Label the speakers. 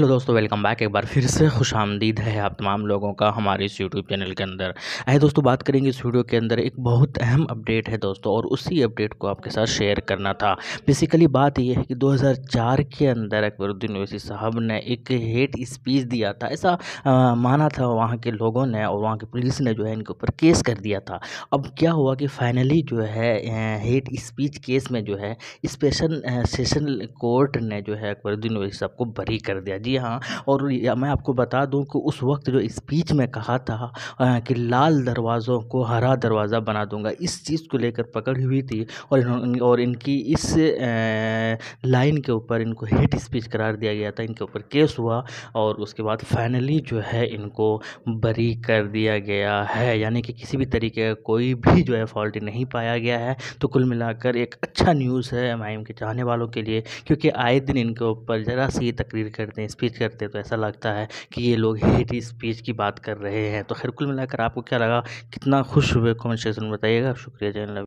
Speaker 1: hello दोस्तों welcome back एक बार फिर से खुश आमदीद है आप तमाम लोगों का हमारे इस यूट्यूब चैनल के अंदर आए दोस्तों बात करेंगे इस वीडियो के अंदर एक बहुत अहम अपडेट है दोस्तों और उसी अपडेट को आपके साथ शेयर करना था बेसिकली बात यह है कि 2004 के अंदर अकबरुद्दीन अवैसी साहब ने एक हेट स्पीच दिया था ऐसा आ, माना था वहाँ के लोगों ने और वहाँ की पुलिस ने जो है इनके ऊपर केस कर दिया था अब क्या हुआ कि फाइनली जो है हेट स्पीच केस में जो है स्पेशल सेशन कोर्ट ने जो है अकबरुद्दीन अवैसी साहब को बरी कर दिया जी हाँ और मैं आपको बता दूं कि उस वक्त जो स्पीच में कहा था कि लाल दरवाज़ों को हरा दरवाज़ा बना दूंगा इस चीज़ को लेकर पकड़ हुई थी और और इनकी इस लाइन के ऊपर इनको हेट स्पीच करार दिया गया था इनके ऊपर केस हुआ और उसके बाद फाइनली जो है इनको बरी कर दिया गया है यानी कि किसी भी तरीके का कोई भी जो है फॉल्ट नहीं पाया गया है तो कुल मिलाकर एक अच्छा न्यूज़ है एम के चाहने वालों के लिए क्योंकि आए दिन इनके ऊपर ज़रा सी तकरीर करते हैं स्पीच करते हैं तो ऐसा लगता है कि ये लोग हेट स्पीच की बात कर रहे हैं तो खैर कुल मिलाकर आपको क्या लगा कितना खुश हुए कमेंट सेक्शन में बताइएगा शुक्रिया जैन